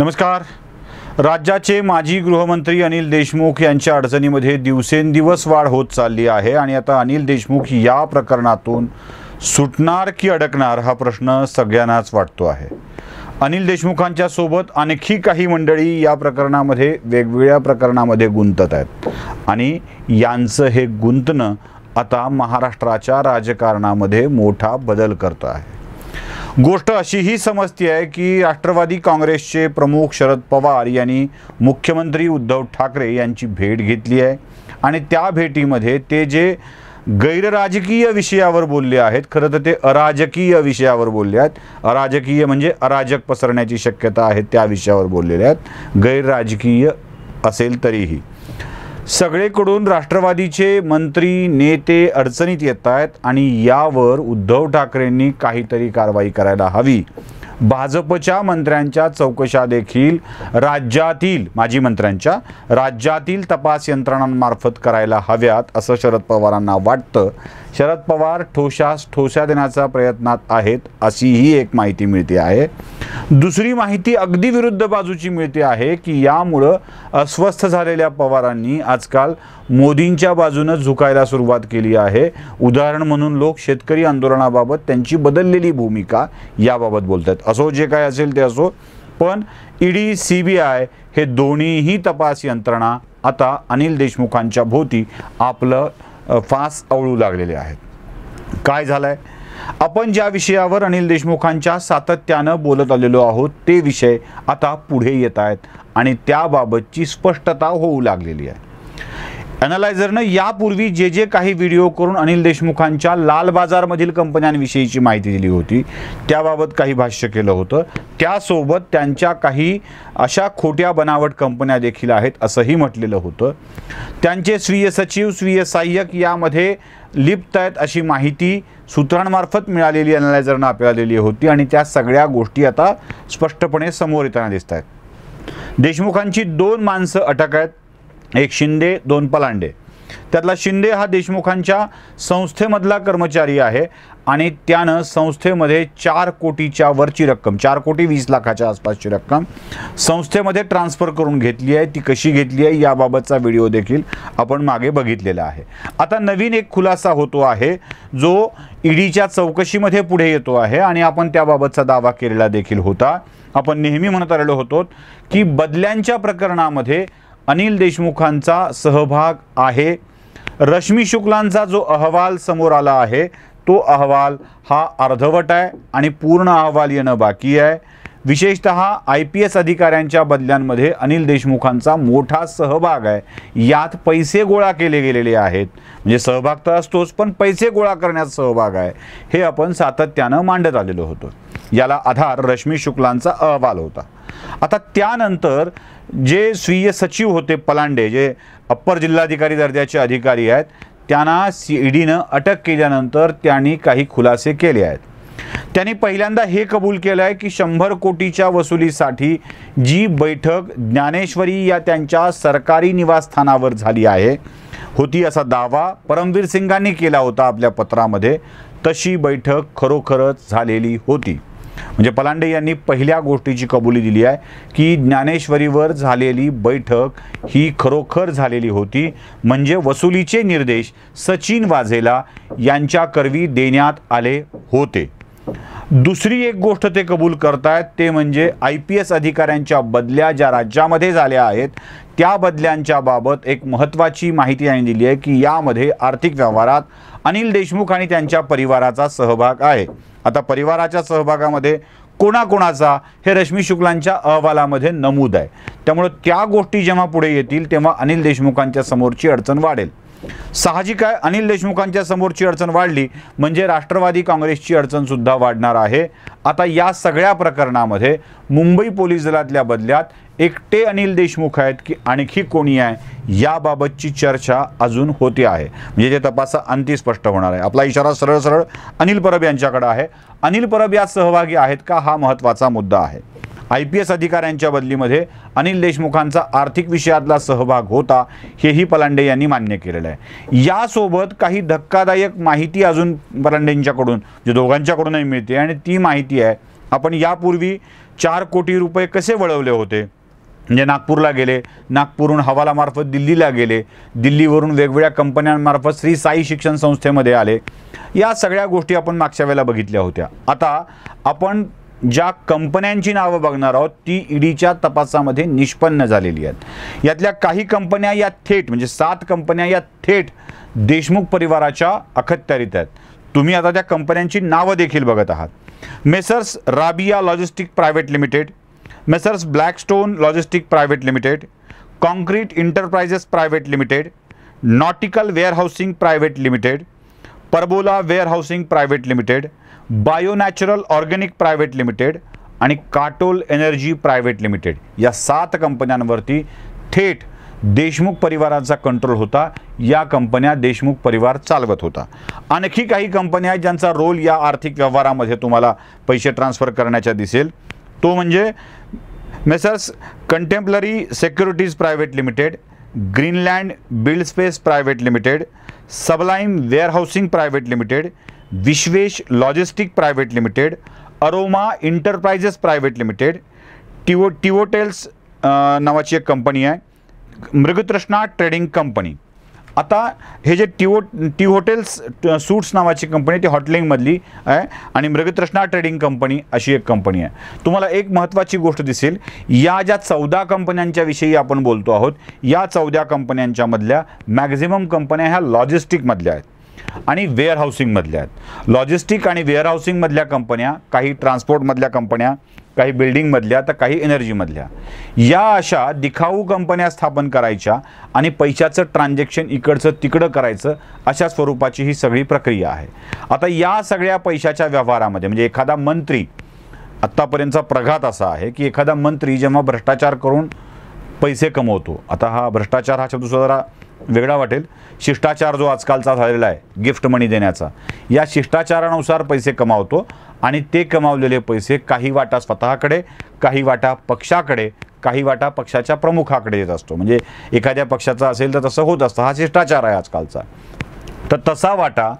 नमस्कार राज्याचे माजी गृहमंत्री अनिल देशमुख यांच्या अडचणीमध्ये दिवसेंदिवस वाढ होत चालली आहे आणि आता अनिल देशमुख या प्रकरणातून सुटणार की अडकणार हा प्रश्न सगळ्यांनाच वाटतो आहे अनिल देशमुखांच्या सोबत आणखी काही मंडळी या प्रकरणामध्ये वेगवेगळ्या प्रकरणामध्ये गुंतत आहेत आणि यांचं हे गुंतणं आता महाराष्ट्राच्या राजकारणामध्ये मोठा बदल करत आहे गोष्ट अशी ही समजते आहे की राष्ट्रवादी काँग्रेसचे प्रमुख शरद पवार यांनी मुख्यमंत्री उद्धव ठाकरे यांची भेट घेतली आहे आणि त्या भेटीमध्ये ते जे गैरराजकीय विषयावर बोलले आहेत खरं तर ते अराजकीय विषयावर बोलले आहेत अराजकीय म्हणजे अराजक पसरण्याची शक्यता आहे त्या विषयावर बोललेल्या आहेत गैरराजकीय असेल तरीही सगळेकडून राष्ट्रवादीचे मंत्री नेते अडचणीत येत आहेत आणि यावर उद्धव ठाकरेंनी काहीतरी कारवाई करायला हवी भाजपच्या मंत्र्यांच्या चौकशा देखील राज्यातील माजी मंत्र्यांच्या राज्यातील तपास यंत्रणांमार्फत करायला हव्यात असं शरद पवारांना वाटतं शरद पवार ठोशास ठोसा देण्याचा प्रयत्नात आहेत अशी ही एक माहिती मिळते आहे दुसरी माहिती अगदी विरुद्ध बाजूची मिळते आहे की यामुळं अस्वस्थ झालेल्या पवारांनी आजकाल मोदींच्या बाजूनं झुकायला सुरुवात केली आहे उदाहरण म्हणून लोक शेतकरी आंदोलनाबाबत त्यांची बदललेली भूमिका याबाबत बोलतात असो जे काय असेल ते असो पण ईडी सी बी आय हे दोन्हीही तपास यंत्रणा आता अनिल देशमुखांच्या भोवती आपलं फास आवळू लागलेले आहेत काय झालं आहे आपण ज्या विषयावर अनिल देशमुखांच्या सातत्यानं बोलत आलेलो आहोत ते विषय आता पुढे येत आहेत आणि त्याबाबतची स्पष्टता होऊ लागलेली आहे अनालायझरनं यापूर्वी जे जे काही व्हिडिओ करून अनिल देशमुखांच्या लाल बाजारमधील कंपन्यांविषयीची माहिती दिली होती त्याबाबत काही भाष्य केलं होतं त्यासोबत त्यांच्या काही अशा खोट्या बनावट कंपन्या देखील आहेत असंही म्हटलेलं होतं त्यांचे स्वीय सचिव स्वीय सहाय्यक यामध्ये लिप्त आहेत अशी माहिती सूत्रांमार्फत मिळालेली अनालायझरनं आपल्याला दिली होती आणि त्या सगळ्या गोष्टी आता स्पष्टपणे समोर येताना दिसत आहेत देशमुखांची दोन माणसं अटक आहेत एक शिंदे दोन पलांडे त्यातला शिंदे हा देशमुखांच्या संस्थेमधला कर्मचारी आहे आणि त्यानं संस्थेमध्ये चार कोटीच्या वरची रक्कम चार कोटी वीस लाखाच्या आसपासची रक्कम संस्थेमध्ये ट्रान्सफर करून घेतली आहे ती कशी घेतली आहे याबाबतचा व्हिडिओ देखील आपण मागे बघितलेला आहे आता नवीन एक खुलासा होतो आहे जो ईडीच्या चौकशीमध्ये पुढे येतो आहे आणि आपण त्याबाबतचा दावा केलेला देखील होता आपण नेहमी म्हणत आलेलो होतो की बदल्यांच्या प्रकरणामध्ये अनिल देशमुखांचा सहभाग आहे रश्मी शुक्लांचा जो अहवाल समोर आला आहे तो अहवाल हा अर्धवट आहे आणि पूर्ण अहवाल येणं बाकी आहे विशेषत आय पी एस अधिकाऱ्यांच्या बदल्यांमध्ये अनिल देशमुखांचा मोठा सहभाग आहे यात पैसे गोळा केले गेलेले आहेत म्हणजे सहभाग तर असतोच पण पैसे गोळा करण्यात सहभाग आहे हे आपण सातत्यानं मांडत आलेलो होतो याला आधार रश्मी शुक्लांचा अहवाल होता आता त्यानंतर जे स्वीय सचिव होते पलांडे जे अप्पर जिल्हाधिकारी दर्जाचे अधिकारी आहेत त्यांना सी ईडीनं अटक केल्यानंतर त्यांनी काही खुलासे केले आहेत त्यांनी पहिल्यांदा हे कबूल केलं आहे की शंभर कोटीच्या वसुलीसाठी जी बैठक ज्ञानेश्वरी या त्यांच्या सरकारी निवासस्थानावर झाली आहे होती असा दावा परमवीर सिंगांनी केला होता आपल्या पत्रामध्ये तशी बैठक खरोखरच झालेली होती म्हणजे पलांडे यांनी पहिल्या गोष्टीची कबुली दिली आहे की ज्ञानेश्वरीवर झालेली बैठक ही खरोखर झालेली होती म्हणजे वसुलीचे निर्देश सचिन वाझेला यांच्या करवी देण्यात आले होते दुसरी एक गोष्ट ते कबूल करतायत ते म्हणजे आय पी एस अधिकाऱ्यांच्या बदल्या ज्या राज्यामध्ये झाल्या आहेत त्या बदल्यांच्या बाबत एक महत्त्वाची माहिती त्यांनी दिली आहे की यामध्ये आर्थिक व्यवहारात अनिल देशमुख आणि त्यांच्या परिवाराचा सहभाग आहे आता परिवाराच्या सहभागामध्ये कोणाकोणाचा हे रश्मी शुक्लांच्या अहवालामध्ये नमूद आहे त्यामुळं त्या गोष्टी जेव्हा पुढे येतील तेव्हा अनिल देशमुखांच्या समोरची अडचण वाढेल साहजिक आहे अनिल देशमुखांच्या समोरची अडचण वाढली म्हणजे राष्ट्रवादी काँग्रेसची अडचणसुद्धा वाढणार आहे आता या सगळ्या प्रकरणामध्ये मुंबई पोलीस दलातल्या बदल्यात एकटे अनिल देशमुख आहेत की आणखी कोणी आहे याबाबतची चर्चा अजून होते आहे म्हणजे ते तपासा अंती स्पष्ट होणार आहे आपला इशारा सरळ सरळ अनिल परब यांच्याकडे आहे अनिल परब यात सहभागी आहेत का हा महत्त्वाचा मुद्दा आहे आय पी एस अधिकाऱ्यांच्या बदलीमध्ये अनिल देशमुखांचा आर्थिक विषयातला सहभाग होता हेही पलांडे यांनी मान्य केलेलं आहे यासोबत काही धक्कादायक माहिती अजून पलांडेंच्याकडून जे दोघांच्याकडूनही मिळते आणि ती माहिती आहे आपण यापूर्वी चार कोटी रुपये कसे वळवले होते म्हणजे नागपूरला गेले नागपूरहून हवालामार्फत दिल्लीला गेले दिल्लीवरून वेगवेगळ्या कंपन्यांमार्फत श्री साई शिक्षण संस्थेमध्ये आले या सगळ्या गोष्टी आपण मागच्या वेळेला बघितल्या होत्या आता आपण ज्या कंपन्यांची नावं बघणार आहोत ती ईडीच्या तपासामध्ये निष्पन्न झालेली आहेत यातल्या काही कंपन्या या थेट म्हणजे सात कंपन्या या थेट देशमुख परिवाराच्या अखत्यारीत आहेत तुम्ही आता त्या कंपन्यांची नावं देखील बघत आहात messrs Rabia logistic private limited messrs Blackstone logistic private limited concrete enterprises private limited nautical warehousing private limited parabola warehousing private limited bionatural organic private limited आणि काटोल एनर्जी प्रायव्हेट लिमिटेड या सात कंपन्यांवरती थेट देशमुख परिवाराचा कंट्रोल होता या कंपन्या देशमुख परिवार चालवत होता आणखी काही कंपन्या आहेत ज्यांचा रोल या आर्थिक व्यवहारामध्ये तुम्हाला पैसे ट्रान्स्फर करण्याच्या दिसेल तो मजे messrs contemporary securities private limited Greenland build space private limited sublime housing private limited Vishwesh logistic private limited aroma enterprises private limited टिवो टिवोटेल्स नवाची एक कंपनी है मृगतृष्णा ट्रेडिंग कंपनी आता हे जे टीओ टी हॉटेल्स सूट्स नावाची कंपनी ती हॉटलिंगमधली आहे आणि मृगतृष्णा ट्रेडिंग कंपनी अशी एक कंपनी आहे तुम्हाला एक महत्त्वाची गोष्ट दिसेल या ज्या चौदा कंपन्यांच्याविषयी आपण बोलतो आहोत या चौदा कंपन्यांच्यामधल्या मॅक्झिमम कंपन्या ह्या लॉजिस्टिकमधल्या आहेत आणि वेअरहाऊसिंगमधल्या आहेत लॉजिस्टिक आणि वेअरहाऊसिंगमधल्या कंपन्या काही ट्रान्सपोर्टमधल्या कंपन्या काही बिल्डिंगमधल्या तर काही एनर्जीमधल्या या अशा दिखाऊ कंपन्या स्थापन करायच्या आणि पैशाचं ट्रान्झॅक्शन इकडचं तिकडं करायचं अशा स्वरूपाची ही सगळी प्रक्रिया आहे आता या सगळ्या पैशाच्या व्यवहारामध्ये म्हणजे एखादा मंत्री आत्तापर्यंतचा प्रघात असा आहे की एखादा मंत्री जेव्हा भ्रष्टाचार करून पैसे कमवतो आता हा भ्रष्टाचार हा शब्द जरा वेगळा वाटेल शिष्टाचार जो आजकालचा झालेला आहे गिफ्ट मनी देण्याचा या शिष्टाचारानुसार पैसे कमावतो आणि ते कमावलेले पैसे काही वाटा स्वतःकडे काही वाटा पक्षाकडे काही वाटा पक्षाच्या प्रमुखाकडे येत असतो म्हणजे एखाद्या पक्षाचा असेल तर तसं होत असतं हा शिष्टाचार आहे आजकालचा तर तसा वाटा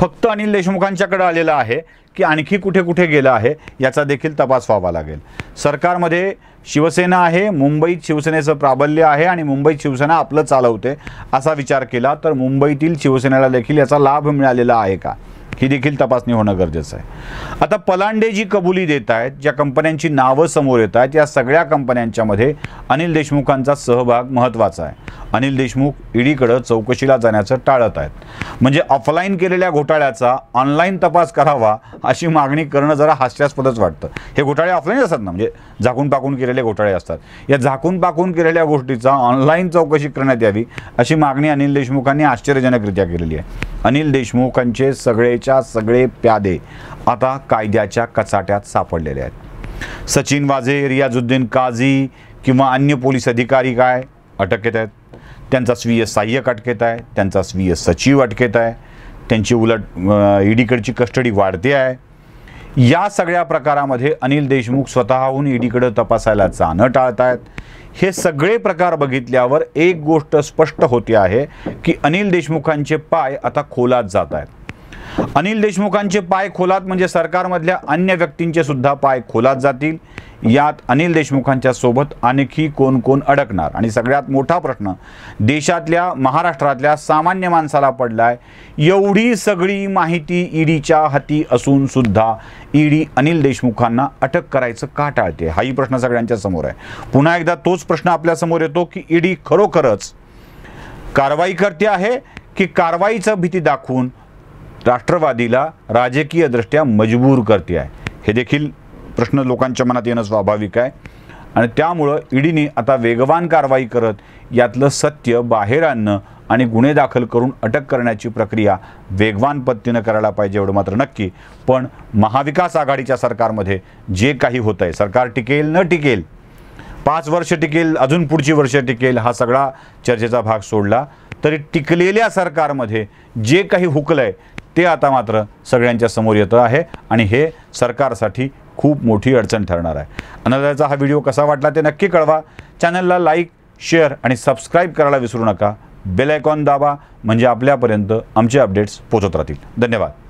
फक्त अनिल देशमुखांच्याकडे आलेला आहे की आणखी कुठे कुठे गेलं आहे याचा देखील तपास व्हावा लागेल सरकारमध्ये शिवसेना आहे मुंबईत शिवसेनेचं प्राबल्य आहे आणि मुंबईत शिवसेना आपलं चालवते असा विचार केला तर मुंबईतील शिवसेनेला देखील याचा लाभ मिळालेला आहे का ही देखील तपासणी होणं गरजेचं आहे आता पलांडे जी कबुली देत आहेत ज्या कंपन्यांची नावं समोर येत आहेत या सगळ्या कंपन्यांच्यामध्ये अनिल देशमुखांचा सहभाग महत्त्वाचा आहे अनिल देशमुख ईडीकडे चौकशीला जाण्याचं टाळत आहेत म्हणजे ऑफलाईन केलेल्या घोटाळ्याचा ऑनलाईन तपास करावा अशी मागणी करणं जरा हास्यास्पदच वाटतं हे घोटाळे ऑफलाईन असतात ना म्हणजे झाकून पाकून केलेले घोटाळे असतात या झाकून पाकून केलेल्या गोष्टीचा ऑनलाईन चौकशी करण्यात यावी अशी मागणी अनिल देशमुखांनी आश्चर्यजनकरित्या केलेली आहे अनिल देशमुखांचे सगळे सगळेच्या सगळे प्यादे आता कायद्याच्या कचाट्यात सापडलेले आहेत सचिन वाझे रियाजुद्दीन काझी किंवा अन्य पोलीस अधिकारी काय अटकेत आहेत त्यांचा स्वीय सहाय्यक अटकेत आहे त्यांचा स्वीय सचिव अटकेत आहे त्यांची उलट ईडीकडची कस्टडी वाढते आहे या सगळ्या प्रकारामध्ये अनिल देशमुख स्वतःहून ईडीकडे तपासायला जाणं टाळतायत हे सगळे प्रकार बघितल्यावर एक गोष्ट स्पष्ट होते आहे की अनिल देशमुखांचे पाय आता खोलात जात आहेत अनिल देशमुखांचे पाय खोलात म्हणजे सरकारमधल्या अन्य व्यक्तींचे सुद्धा पाय खोलात जातील यात अनिल देशमुखांच्या सोबत आणखी कोण कोण अडकणार आणि सगळ्यात मोठा प्रश्न देशातल्या महाराष्ट्रातल्या सामान्य माणसाला पडलाय एवढी सगळी माहिती ईडीच्या हाती असून सुद्धा ईडी अनिल देशमुखांना अटक करायचं का टाळते हाही प्रश्न सगळ्यांच्या समोर आहे पुन्हा एकदा तोच प्रश्न आपल्या समोर येतो की ईडी खरोखरच कारवाई करते आहे की कारवाईचं भीती दाखवून राष्ट्रवादीला राजकीयदृष्ट्या मजबूर करते आहे हे देखील प्रश्न लोकांच्या मनात येणं स्वाभाविक आहे आणि त्यामुळं ईडीने आता वेगवान कारवाई करत यातलं सत्य बाहेर आणणं आणि गुन्हे दाखल करून अटक करण्याची प्रक्रिया वेगवान पत्तीनं करायला पाहिजे एवढं मात्र नक्की पण महाविकास आघाडीच्या सरकारमध्ये जे काही होत आहे सरकार टिकेल न टिकेल पाच वर्ष टिकेल अजून पुढची वर्ष टिकेल हा सगळा चर्चेचा भाग सोडला तरी टिकलेल्या सरकारमध्ये जे काही हुकलं आहे ते आता मात्र सगळ्यांच्या समोर येतं आहे आणि हे सरकारसाठी खूप मोठी अडचण ठरणार आहे अनदाचा हा व्हिडिओ कसा वाटला ते नक्की कळवा चॅनलला लाईक शेअर आणि सबस्क्राईब करायला विसरू नका बेल आयकॉन दाबा म्हणजे आपल्यापर्यंत आमचे अपडेट्स पोचत राहतील धन्यवाद